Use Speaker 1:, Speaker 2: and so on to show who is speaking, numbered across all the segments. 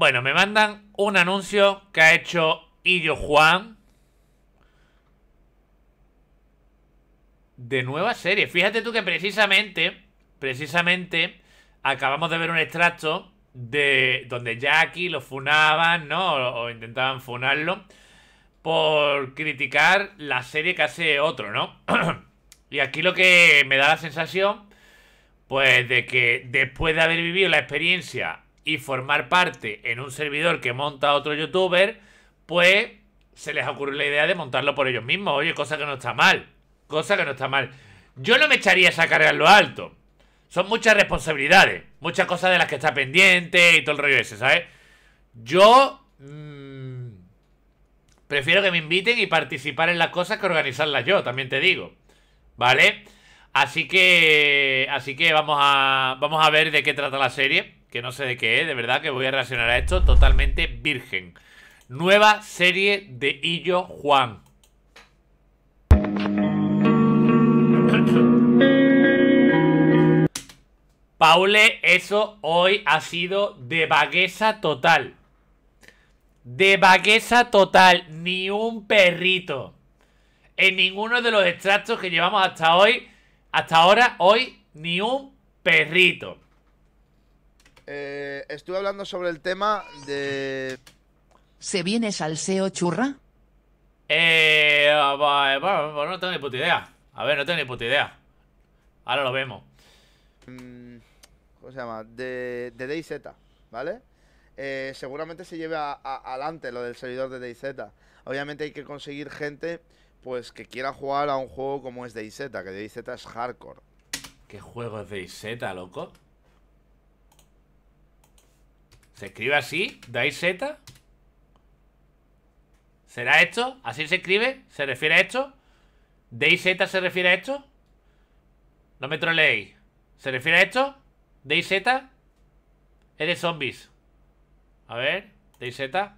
Speaker 1: Bueno, me mandan un anuncio que ha hecho Illo Juan. De nueva serie. Fíjate tú que precisamente, precisamente, acabamos de ver un extracto de donde Jackie lo funaban, ¿no? o intentaban funarlo por criticar la serie que hace otro, ¿no? y aquí lo que me da la sensación, pues, de que después de haber vivido la experiencia y formar parte en un servidor que monta otro youtuber, pues se les ocurrió la idea de montarlo por ellos mismos. Oye, cosa que no está mal. Cosa que no está mal. Yo no me echaría esa carga en lo alto. Son muchas responsabilidades. Muchas cosas de las que está pendiente y todo el rollo ese, ¿sabes? Yo... Mm, prefiero que me inviten y participar en las cosas que organizarlas yo, también te digo. ¿Vale? Así que... Así que vamos a... Vamos a ver de qué trata la serie que no sé de qué es, de verdad que voy a reaccionar a esto totalmente virgen. Nueva serie de Illo Juan. Paule, eso hoy ha sido de vagueza total. De vagueza total, ni un perrito. En ninguno de los extractos que llevamos hasta hoy, hasta ahora, hoy, ni un perrito.
Speaker 2: Eh, estuve hablando sobre el tema de... ¿Se viene salseo churra? Eh, bueno, ah, eh, no tengo ni puta idea. A ver, no tengo ni puta idea. Ahora lo vemos. Mm, ¿Cómo se llama? De, de DayZ, ¿vale? Eh, seguramente se lleve adelante lo del servidor de DayZ. Obviamente hay que conseguir gente pues que quiera jugar a un juego como es DayZ, que DayZ es hardcore. ¿Qué juego es DayZ, loco? ¿Se escribe así? ¿Dais Z?
Speaker 1: ¿Será esto? ¿Así se escribe? ¿Se refiere a esto? ¿Dais Z se refiere a esto? No me troleéis. ¿Se refiere a esto? ¿Dais Z? Eres zombies. A ver, ¿dais Z?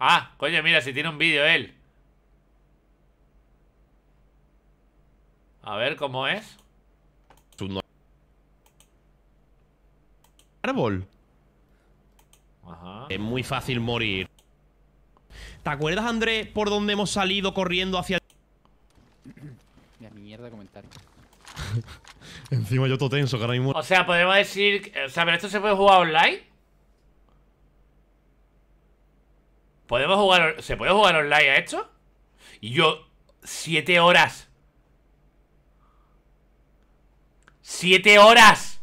Speaker 1: Ah, coño, mira, si tiene un vídeo él. A ver cómo es. árbol. Ajá. Es muy fácil
Speaker 3: morir. ¿Te acuerdas, Andrés, por dónde hemos salido corriendo hacia...
Speaker 1: Mira, mierda comentario.
Speaker 3: Encima yo todo tenso, que ahora mismo...
Speaker 1: O sea, podemos decir... O sea, pero esto se puede jugar online. ¿Podemos jugar... ¿Se puede jugar online a esto? Y yo... Siete horas. Siete horas.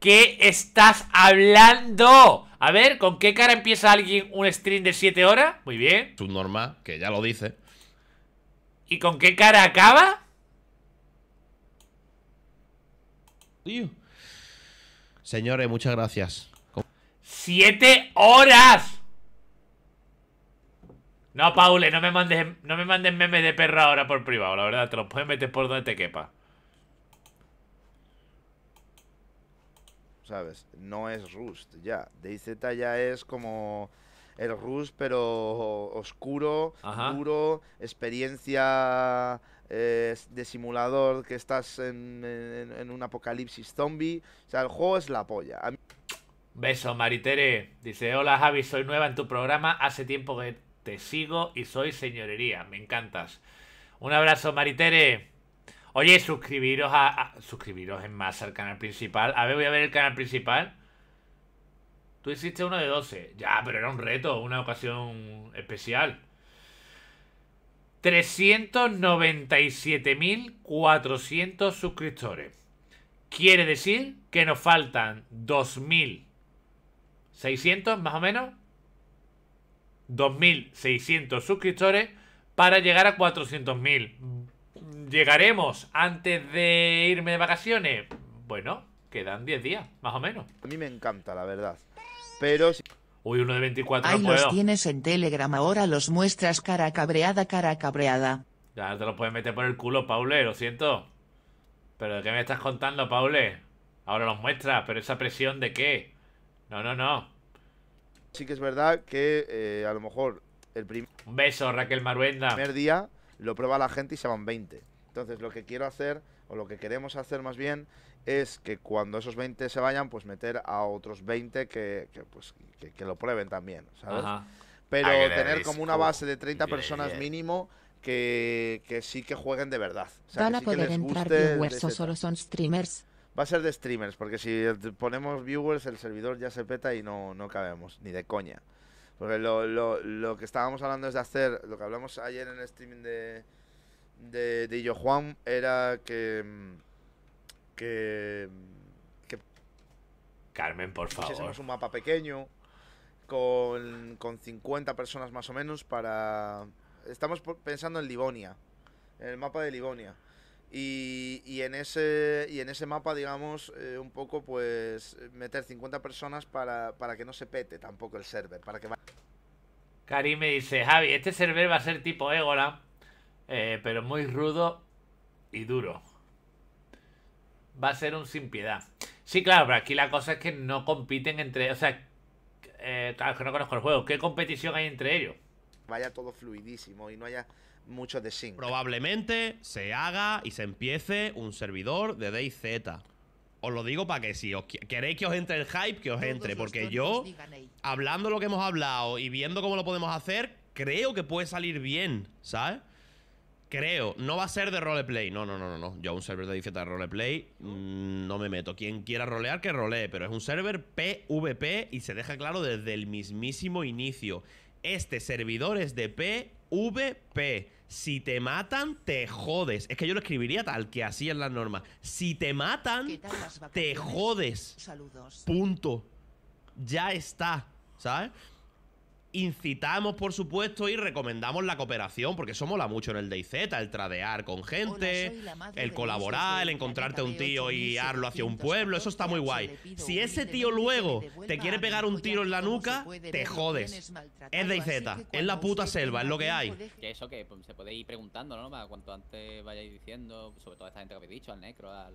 Speaker 1: ¿Qué estás hablando? A ver, ¿con qué cara empieza alguien un stream de 7 horas? Muy bien.
Speaker 3: normal que ya lo dice.
Speaker 1: ¿Y con qué cara acaba?
Speaker 3: Señores, muchas gracias.
Speaker 1: ¡Siete horas! No, Paule, no me mandes, no me mandes memes de perro ahora por privado, la verdad, te los puedes meter por donde te quepa.
Speaker 2: ¿sabes? No es Rust ya. DayZ ya es como el Rust, pero oscuro, duro, experiencia eh, de simulador que estás en, un apocalipsis zombie. O sea, el juego es la polla.
Speaker 1: Beso, Maritere. Dice, hola Javi, soy nueva en tu programa. Hace tiempo que te sigo y soy señorería. Me encantas. Un abrazo, Maritere. Oye, suscribiros a, Suscribiros en más al canal principal. A ver, voy a ver el canal principal. Tú hiciste uno de 12. Ya, pero era un reto, una ocasión especial. 397.400 suscriptores. Quiere decir que nos faltan 2.600 más o menos. 2.600 suscriptores para llegar a 400.000. ¿Llegaremos antes de irme de vacaciones? Bueno, quedan
Speaker 2: 10 días, más o menos. A mí me encanta, la verdad. Pero... Uy, uno de 24 Ahí no los tienes en Telegram, ahora los muestras cara cabreada, cara cabreada. Ya te lo puedes
Speaker 1: meter por el culo, Paule, lo siento. ¿Pero de qué me estás contando, Paule? Ahora los muestras, pero esa presión de qué? No, no, no.
Speaker 2: Sí que es verdad que eh, a lo mejor el primer... Un beso, Raquel Maruenda. El primer día lo prueba la gente y se van 20. Entonces lo que quiero hacer, o lo que queremos hacer más bien, es que cuando esos 20 se vayan, pues meter a otros 20 que, pues, que, lo prueben también, ¿sabes? Pero ah, tener como una base de 30 personas mínimo que, que sí que jueguen de verdad. Van a poder entrar viewers o solo son streamers. Va a ser de streamers, porque si ponemos viewers el servidor ya se peta y no, no cabemos, ni de coña. Porque lo, lo, lo que estábamos hablando es de hacer, lo que hablamos ayer en el streaming de, de, de Juan era mm, que, que. Carmen, por favor. un mapa pequeño con, con 50 personas más o menos para. Estamos pensando en Livonia, en el mapa de Livonia. Y, y, en ese, y en ese mapa, digamos, eh, un poco pues meter 50 personas para, para, que no se pete tampoco el server. Para que
Speaker 1: Karim me dice, Javi, este server va a ser tipo Egola, eh, pero muy rudo y duro. Va a ser un sin piedad. Sí, claro, pero aquí la cosa es que no compiten entre. O sea, eh, que no conozco el juego. ¿Qué competición hay entre ellos?
Speaker 2: Vaya todo fluidísimo y no haya mucho de sync. Probablemente
Speaker 3: se haga y se empiece un servidor de DayZ. Os lo digo para que si queréis que os entre el hype, que os entre. Porque yo, hablando lo que hemos hablado y viendo cómo lo podemos hacer, creo que puede salir bien, ¿sabes? Creo, no va a ser de roleplay. No, no, no, no, no. Yo a un server de difieta de roleplay mm, no me meto. Quien quiera rolear, que rolee. Pero es un server PvP y se deja claro desde el mismísimo inicio. Este servidor es de PvP. Si te matan, te jodes. Es que yo lo escribiría tal que así es la norma. Si te matan, te jodes. Saludos. Punto. Ya está. ¿Sabes? Incitamos, por supuesto, y recomendamos la cooperación, porque eso mola mucho en el DayZ, el tradear con gente, el colaborar, el encontrarte a un tío y guiarlo hacia un pueblo, eso está muy guay. Si ese tío luego te quiere pegar un tiro en la nuca, te jodes. Es DayZ, es la puta selva, es lo que hay. Que eso que pues, se puede ir preguntando, ¿no? cuanto
Speaker 1: antes vayáis diciendo, sobre todo a esta gente que habéis dicho, al Necro, al...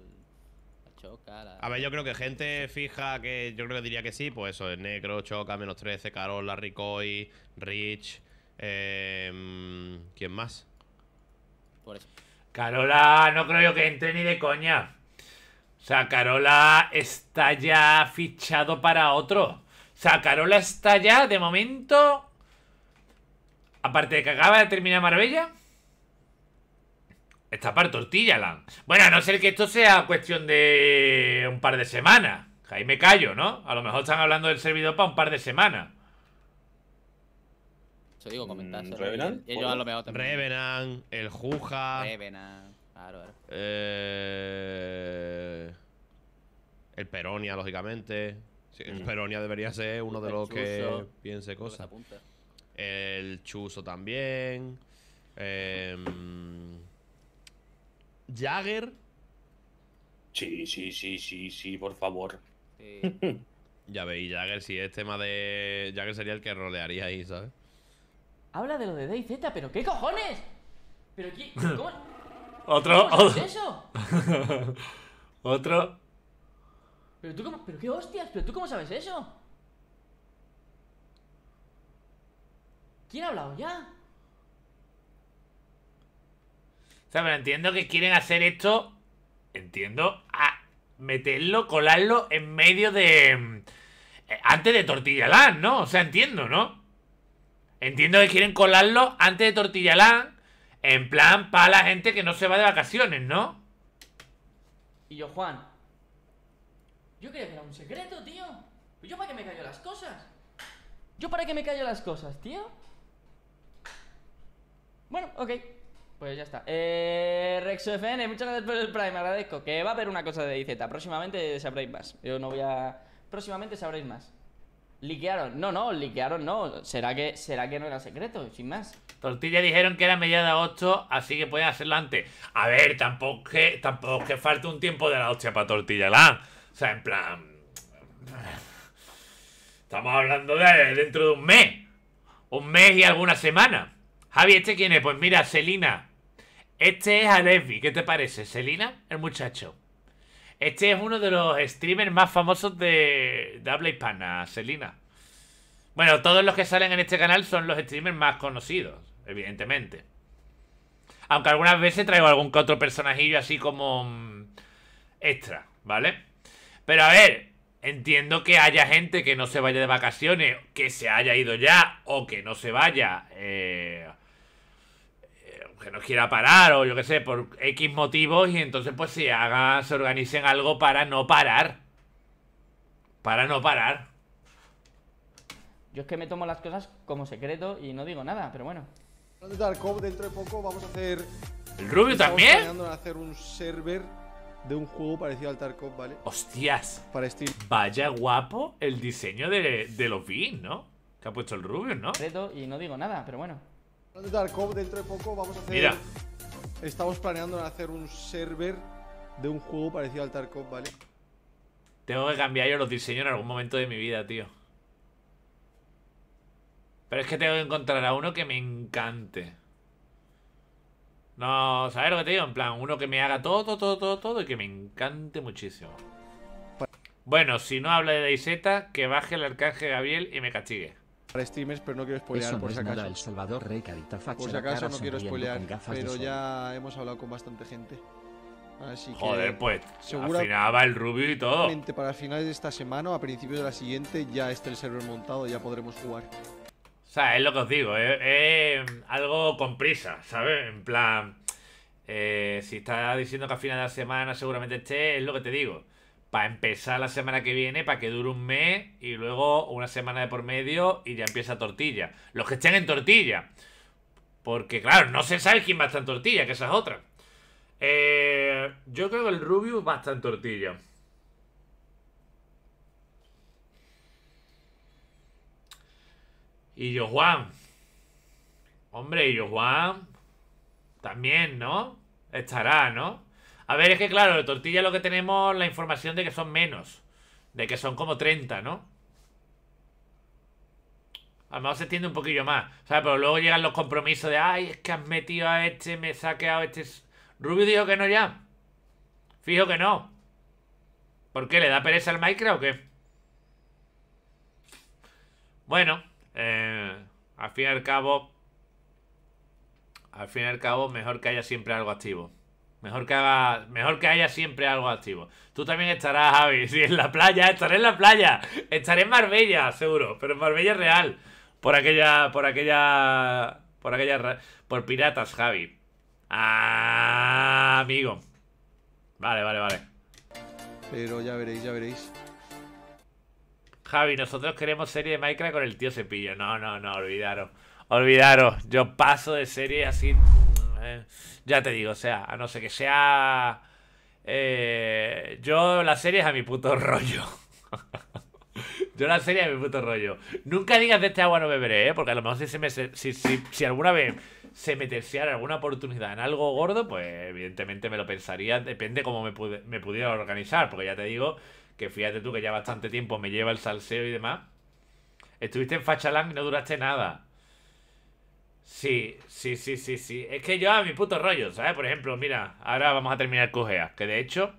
Speaker 1: A ver, yo
Speaker 3: creo que gente fija que yo creo que diría que sí, pues eso, es Negro, Choca, menos 13, Carola, Ricoy,
Speaker 1: Rich. Em, ¿Quién más? Por Carola, no creo yo que entre ni de coña. O sea, Carola está ya fichado para otro. O sea, Carola está ya, de momento. Aparte de que acaba de terminar Marbella. Está parte tortilla, Lan. Bueno, a no ser que esto sea cuestión de un par de semanas. Ahí me callo, ¿no? A lo mejor están hablando del servidor para un par de semanas. Eso digo, comentando mm, Revenant. Revenant,
Speaker 3: el Juja.
Speaker 1: Revenant. Claro, claro.
Speaker 3: Eh... El Peronia, lógicamente. el mm. Peronia debería ser uno de los que piense cosas. El Chuso también. Eh... Jagger. Sí, sí, sí, sí, sí, por favor. ya veis, Jagger, si es tema de. Jagger sería el que rolearía ahí,
Speaker 1: ¿sabes? Habla de lo de Z, pero ¿qué cojones? ¿Pero qué? ¿Cómo? ¿Otro? otro eso? ¿Otro? ¿Pero tú cómo? ¿Pero qué hostias? ¿Pero tú cómo sabes eso? ¿Quién ha hablado ya? sea, pero entiendo que quieren hacer esto, entiendo, a meterlo, colarlo en medio de... Mm, eh, antes de Land, ¿no? O sea, entiendo, ¿no? Entiendo que quieren colarlo antes de Land en plan para la gente que no se va de vacaciones, ¿no?
Speaker 2: Y yo, Juan, yo quería que era un secreto, tío. ¿Yo para qué me callo las cosas? ¿Yo para qué me callo las cosas, tío? Bueno, ok. Pues ya está. Eh, RexoFN, muchas gracias por el Prime, agradezco. Que va a haber una cosa de IZ. Próximamente sabréis más. Yo no voy a. Próximamente sabréis más. Liquearon. No, no, liquearon no. ¿Será que, será que no era secreto, sin más.
Speaker 1: Tortilla dijeron que era mediada 8, así que pueden hacerlo antes. A ver, tampoco que, tampoco que falte un tiempo de la hostia para tortilla la. O sea, en plan. Estamos hablando de dentro de un mes. Un mes y alguna semana. Javi, ¿este quién es? Pues mira, Selina. Este es Alevi, ¿qué te parece? ¿Selina? El muchacho. Este es uno de los streamers más famosos de, de habla hispana, Selina. Bueno, todos los que salen en este canal son los streamers más conocidos, evidentemente. Aunque algunas veces traigo algún que otro personajillo así como mm, extra, ¿vale? Pero a ver, entiendo que haya gente que no se vaya de vacaciones, que se haya ido ya o que no se vaya. Eh, que no quiera parar o yo que sé, por X motivos y entonces pues se haga, se organicen algo para no parar. Para no parar.
Speaker 2: Yo es que me tomo las cosas como secreto y no digo nada, pero bueno. dentro de poco vamos a hacer... ¿El Rubio también? hacer un server de un juego parecido al Tarkov, ¿vale? ¡Hostias!
Speaker 1: Vaya guapo el diseño de, los beans, ¿no? Que ha puesto el Rubio, ¿no?
Speaker 2: Secreto y no digo nada, pero bueno. Darkov, dentro de poco vamos a hacer. Mira. Estamos planeando hacer un server de un juego parecido al Tarkov, ¿vale?
Speaker 1: Tengo que cambiar yo los diseños en algún momento de mi vida, tío. Pero es que tengo que encontrar a uno que me encante. No, ¿sabes lo que te digo? En plan, uno que me haga todo, todo, todo, todo y que me encante muchísimo. Bueno, si no habla de Daiseta, que baje el arcángel Gabriel y me castigue
Speaker 3: para streamers, pero no quiero spoilear por si acaso. El Salvador Rey, carita, por si acaso no quiero spoilear,
Speaker 2: pero ya hemos hablado con bastante gente. Así que, Joder, pues. Seguramente. al final el rubio y todo. Para finales de esta semana o a principios de la siguiente ya está el server montado, ya podremos jugar. O
Speaker 1: sea, es lo que os digo, es algo con prisa, ¿sabes? En plan, eh, si está diciendo que a final de la semana seguramente esté, es lo que te digo para empezar la semana que viene, para que dure un mes y luego una semana de por medio y ya empieza tortilla. Los que estén en tortilla. Porque, claro, no se sabe quién va a estar en tortilla, que esa es otra. Eh, yo creo que el Rubius va a estar en tortilla. Y yo, Juan. Hombre, y yo, Juan. También, ¿no? Estará, ¿no? A ver, es que claro, de tortilla lo que tenemos la información de que son menos. De que son como 30, ¿no? A lo mejor se extiende un poquillo más. O sea, pero luego llegan los compromisos de, ay, es que has metido a este, me he saqueado a este. Rubio dijo que no ya. Fijo que no. ¿Por qué? ¿Le da pereza al Minecraft o qué? Bueno, eh, al fin y al cabo, al fin y al cabo, mejor que haya siempre algo activo. Mejor que, haya siempre algo activo. Tú también estarás, Javi. Sí, en la playa, estaré en la playa. Estaré en Marbella, seguro. Pero en Marbella real. Por aquella. Por aquella. Por aquella. Por piratas, Javi. Ah, amigo. Vale, vale, vale.
Speaker 2: Pero ya veréis, ya veréis.
Speaker 1: Javi, nosotros queremos serie de Minecraft con el tío Cepillo. No, no, no, olvidaros. Olvidaros. Yo paso de serie así ¿eh? ya te digo, o sea, a no ser que sea... Eh, yo la serie es a mi puto rollo. yo la serie es a mi puto rollo. Nunca digas de este agua no beberé, ¿eh? porque a lo mejor si, me, si, alguna vez se me terciara alguna oportunidad en algo gordo, pues evidentemente me lo pensaría. Depende cómo me, pudiera organizar, porque ya te digo que fíjate tú que ya bastante tiempo me lleva el salseo y demás. Estuviste en Fachalang y no duraste nada. Sí, sí, sí, sí, sí. Es que yo a mi puto rollo, ¿sabes? Por ejemplo, mira, ahora vamos a terminar Cogea, que de hecho...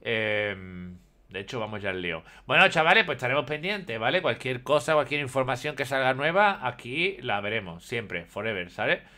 Speaker 1: Em, de hecho, vamos ya al lío. Bueno, chavales, pues estaremos pendientes, ¿vale? Cualquier cosa, cualquier información que salga nueva, aquí la veremos, siempre, forever, ¿sabes?